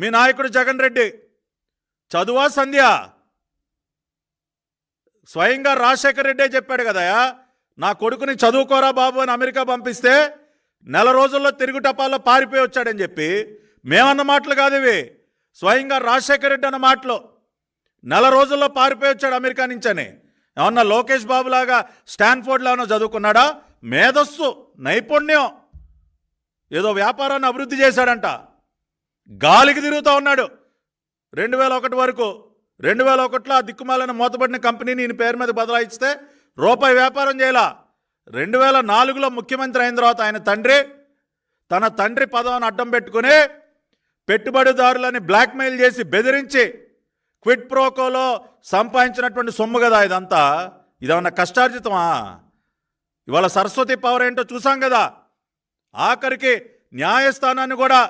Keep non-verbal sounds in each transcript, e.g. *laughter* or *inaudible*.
మీ నాయకుడు జగన్ రెడ్డి చదువా సంధ్య స్వయంగా రాజశేఖర రెడ్డే చెప్పాడు కదయా నా కొడుకుని చదువుకోరా బాబు అని అమెరికా పంపిస్తే నెల రోజుల్లో తిరుగు టపాల్లో పారిపోయి వచ్చాడని చెప్పి మేమన్న మాటలు కాదు ఇవి స్వయంగా రాజశేఖర రెడ్డి అన్న మాటలు నెల రోజుల్లో పారిపోయి వచ్చాడు అమెరికా నుంచని ఏమన్నా లోకేష్ బాబులాగా స్టాన్ఫోర్డ్లోనో చదువుకున్నాడా మేధస్సు నైపుణ్యం ఏదో వ్యాపారాన్ని అభివృద్ధి చేశాడంట గాలికి తిరుగుతూ ఉన్నాడు రెండు వేల ఒకటి వరకు రెండు వేల ఒకటిలో ఆ దిక్కుమాలైన మూతబడిన కంపెనీని ఈయన పేరు మీద బదలాయిస్తే రూపాయి వ్యాపారం చేయాల రెండు వేల నాలుగులో ముఖ్యమంత్రి అయిన తర్వాత ఆయన తండ్రి తన తండ్రి పదవిని అడ్డం పెట్టుకుని పెట్టుబడిదారులని బ్లాక్మెయిల్ చేసి బెదిరించి క్విట్ ప్రోకోలో సంపాదించినటువంటి సొమ్ము కదా ఇదంతా ఇదేమన్నా కష్టార్జితమా ఇవాళ సరస్వతి పవర్ ఏంటో చూసాం కదా ఆఖరికి న్యాయస్థానాన్ని కూడా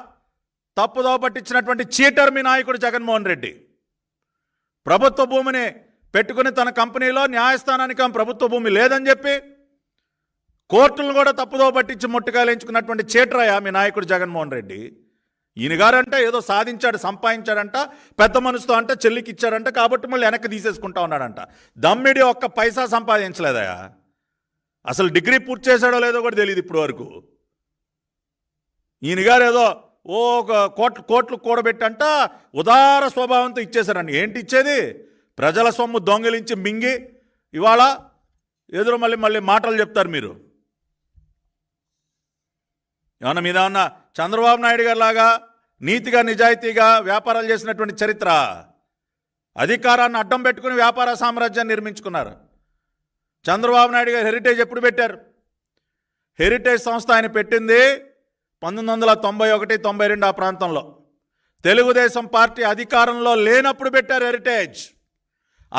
తప్పుదోవ పట్టించినటువంటి చీటర్మి మీ నాయకుడు జగన్మోహన్ రెడ్డి ప్రభుత్వ భూమిని పెట్టుకుని తన కంపెనీలో న్యాయస్థానానికి ఆమె ప్రభుత్వ భూమి లేదని చెప్పి కోర్టులను కూడా తప్పుదో పట్టించి ముట్టుకాయలేంచుకున్నటువంటి చీట్రయ్య మీ నాయకుడు జగన్మోహన్ రెడ్డి ఈయన గారంటే ఏదో సాధించాడు సంపాదించాడంట పెద్ద మనసుతో అంటే చెల్లికి ఇచ్చాడంట కాబట్టి మళ్ళీ వెనక్కి తీసేసుకుంటా ఉన్నాడంట దమ్మిడి ఒక్క పైసా సంపాదించలేదయా అసలు డిగ్రీ పూర్తి చేశాడో లేదో కూడా తెలియదు ఇప్పటి వరకు ఈయన గారు ఏదో ఓ కోట్లు కోట్లు కూడబెట్టంట ఉదార స్వభావంతో ఇచ్చేశారండి ఏంటి ఇచ్చేది ప్రజల సొమ్ము దొంగిలించి మింగి ఇవాళ ఎదురు మళ్ళీ మళ్ళీ మాటలు చెప్తారు మీరు ఏమన్నా మీద ఉన్న చంద్రబాబు నాయుడు గారిలాగా నీతిగా నిజాయితీగా వ్యాపారాలు చేసినటువంటి చరిత్ర అధికారాన్ని అడ్డం పెట్టుకుని వ్యాపార సామ్రాజ్యాన్ని నిర్మించుకున్నారు చంద్రబాబు నాయుడు గారు హెరిటేజ్ ఎప్పుడు పెట్టారు హెరిటేజ్ సంస్థ ఆయన పెట్టింది పంతొమ్మిది వందల తొంభై ఒకటి తొంభై రెండు ఆ ప్రాంతంలో తెలుగుదేశం పార్టీ అధికారంలో లేనప్పుడు పెట్టారు హెరిటేజ్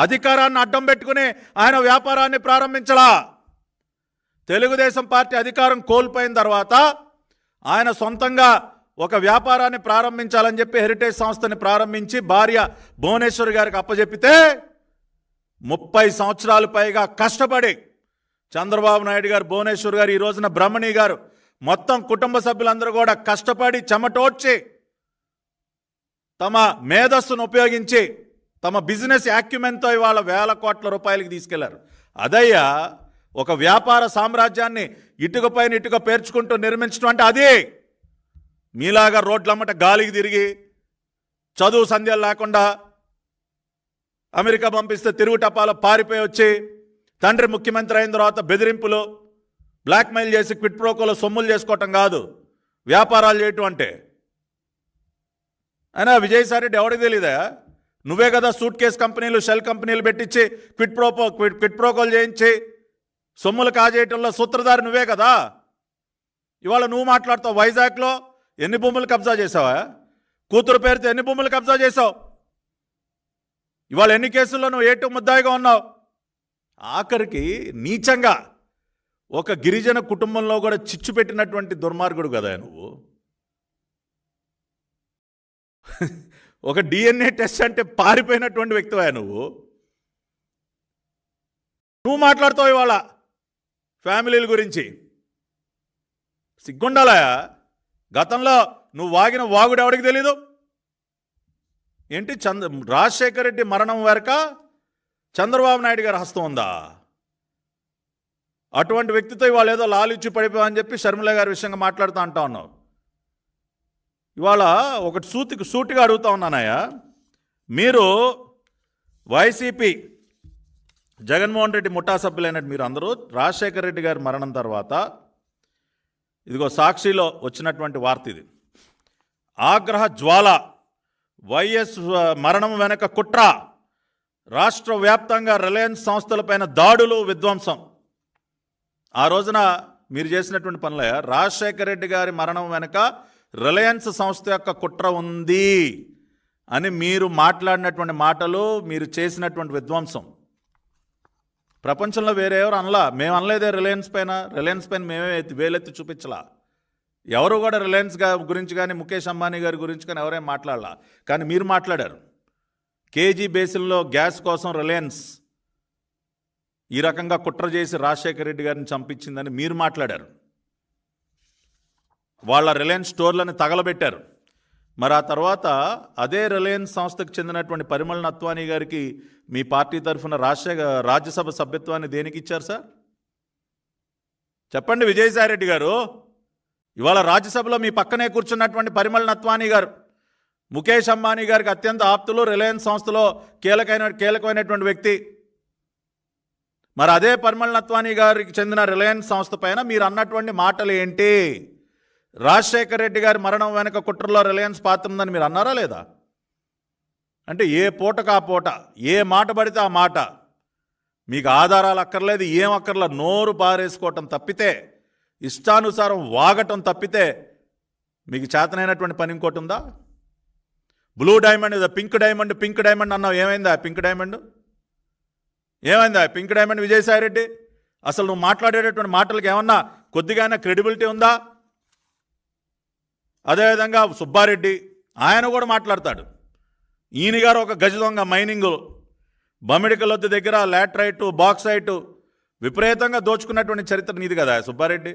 అధికారాన్ని అడ్డం పెట్టుకుని ఆయన వ్యాపారాన్ని ప్రారంభించలా తెలుగుదేశం పార్టీ అధికారం కోల్పోయిన తర్వాత ఆయన సొంతంగా ఒక వ్యాపారాన్ని ప్రారంభించాలని చెప్పి హెరిటేజ్ సంస్థని ప్రారంభించి భార్య భువనేశ్వర్ గారికి అప్పజెప్పితే ముప్పై సంవత్సరాలు పైగా కష్టపడి చంద్రబాబు నాయుడు గారు భువనేశ్వర్ గారు ఈ రోజున బ్రహ్మణి గారు మొత్తం కుటుంబ సభ్యులందరూ కూడా కష్టపడి చెమటోడ్చి తమ మేధస్సును ఉపయోగించి తమ బిజినెస్ యాక్యుమెంట్తో ఇవాళ వేల కోట్ల రూపాయలకి తీసుకెళ్లారు అదయ్యా ఒక వ్యాపార సామ్రాజ్యాన్ని ఇటుక పైన ఇటుక పేర్చుకుంటూ నిర్మించడం అంటే అది మీలాగా రోడ్లమ్మట గాలికి తిరిగి చదువు సంధ్యలు లేకుండా అమెరికా పంపిస్తే తిరుగు టపాలో పారిపోయి వచ్చి తండ్రి ముఖ్యమంత్రి అయిన తర్వాత బెదిరింపులు బ్లాక్మెయిల్ చేసి క్విట్ ప్రోకోలో సొమ్ములు చేసుకోవటం కాదు వ్యాపారాలు చేయటం అంటే అయినా విజయసాయిరెడ్డి ఎవరికి తెలియదా నువ్వే కదా సూట్ కేస్ కంపెనీలు షెల్ కంపెనీలు పెట్టించి క్విట్ ప్రోపో క్విట్ క్విట్ ప్రోకోలు చేయించి సొమ్ములు కాజేయటంలో సూత్రధారి నువ్వే కదా ఇవాళ నువ్వు మాట్లాడతావు వైజాగ్లో ఎన్ని భూములు కబ్జా చేసావా కూతురు పేరుతో ఎన్ని భూములు కబ్జా చేసావు ఇవాళ ఎన్ని కేసుల్లో నువ్వు ఏటు ముద్దాయిగా ఉన్నావు ఆఖరికి నీచంగా ఒక గిరిజన కుటుంబంలో కూడా చిచ్చు పెట్టినటువంటి దుర్మార్గుడు కదా నువ్వు *laughs* ఒక డిఎన్ఏ టెస్ట్ అంటే పారిపోయినటువంటి వ్యక్తివా నువ్వు నువ్వు మాట్లాడుతావు ఇవాళ ఫ్యామిలీల గురించి సిగ్గుండాలా గతంలో నువ్వు వాగిన వాగుడు ఎవరికి తెలీదు ఏంటి చంద్ర రాజశేఖర రెడ్డి మరణం వరక చంద్రబాబు నాయుడు గారి హస్తం ఉందా అటువంటి వ్యక్తితో ఇవాళ ఏదో లాలిచ్చి పడిపోయామని చెప్పి షర్మిల గారి విషయంగా మాట్లాడుతూ అంటా ఉన్నావు ఇవాళ ఒకటి సూతికి సూటిగా అడుగుతా ఉన్నానయ్యా మీరు వైసీపీ జగన్మోహన్ రెడ్డి ముఠా సభ్యులైనట్టు మీరు అందరూ రాజశేఖర రెడ్డి గారి మరణం తర్వాత ఇదిగో సాక్షిలో వచ్చినటువంటి వార్త ఇది ఆగ్రహ జ్వాల వైఎస్ మరణం వెనక కుట్ర రాష్ట్ర వ్యాప్తంగా రిలయన్స్ సంస్థలపైన దాడులు విధ్వంసం ఆ రోజున మీరు చేసినటువంటి పనులే రాజశేఖర రెడ్డి గారి మరణం వెనుక రిలయన్స్ సంస్థ యొక్క కుట్ర ఉంది అని మీరు మాట్లాడినటువంటి మాటలు మీరు చేసినటువంటి విధ్వంసం ప్రపంచంలో వేరే ఎవరు అనలా మేము అనలేదే రిలయన్స్ పైన రిలయన్స్ పైన మేమే వేలెత్తి చూపించలా ఎవరు కూడా రిలయన్స్ గురించి కానీ ముఖేష్ అంబానీ గారి గురించి కానీ ఎవరేం మాట్లాడాల కానీ మీరు మాట్లాడారు కేజీ బేసిల్లో గ్యాస్ కోసం రిలయన్స్ ఈ రకంగా కుట్ర చేసి రాజశేఖర రెడ్డి గారిని చంపించిందని మీరు మాట్లాడారు వాళ్ళ రిలయన్స్ స్టోర్లను తగలబెట్టారు మరి ఆ తర్వాత అదే రిలయన్స్ సంస్థకు చెందినటువంటి పరిమళ నత్వాని గారికి మీ పార్టీ తరఫున రాజశేఖ రాజ్యసభ సభ్యత్వాన్ని దేనికి ఇచ్చారు సార్ చెప్పండి విజయసాయి రెడ్డి గారు ఇవాళ రాజ్యసభలో మీ పక్కనే కూర్చున్నటువంటి పరిమళ నత్వాని గారు ముఖేష్ అంబానీ గారికి అత్యంత ఆప్తులు రిలయన్స్ సంస్థలో కీలకైన కీలకమైనటువంటి వ్యక్తి మరి అదే పరిమళ నత్వాని గారికి చెందిన రిలయన్స్ సంస్థ పైన మీరు అన్నటువంటి మాటలు ఏంటి రాజశేఖర రెడ్డి గారి మరణం వెనుక కుట్రలో రిలయన్స్ పాత్ర ఉందని మీరు అన్నారా లేదా అంటే ఏ పూట ఆ పూట ఏ మాట పడితే ఆ మాట మీకు ఆధారాలు అక్కర్లేదు ఏం అక్కర్లా నోరు పారేసుకోవటం తప్పితే ఇష్టానుసారం వాగటం తప్పితే మీకు చేతనైనటువంటి పని ఇంకోటి ఉందా blue diamond pink diamond pink diamond అన్నావు ఏమైందా పింక్ డైమండ్ ఏమైందా పింక్ డైమండ్ విజయసాయిరెడ్డి అసలు నువ్వు మాట్లాడేటటువంటి మాటలకు ఏమన్నా కొద్దిగానే క్రెడిబిలిటీ ఉందా అదేవిధంగా సుబ్బారెడ్డి ఆయన కూడా మాట్లాడతాడు ఈయన గారు ఒక గజ దొంగ మైనింగ్ బమిడికలొద్దు దగ్గర లాట్రైటు బాక్సైటు విపరీతంగా దోచుకున్నటువంటి చరిత్ర నీది కదా సుబ్బారెడ్డి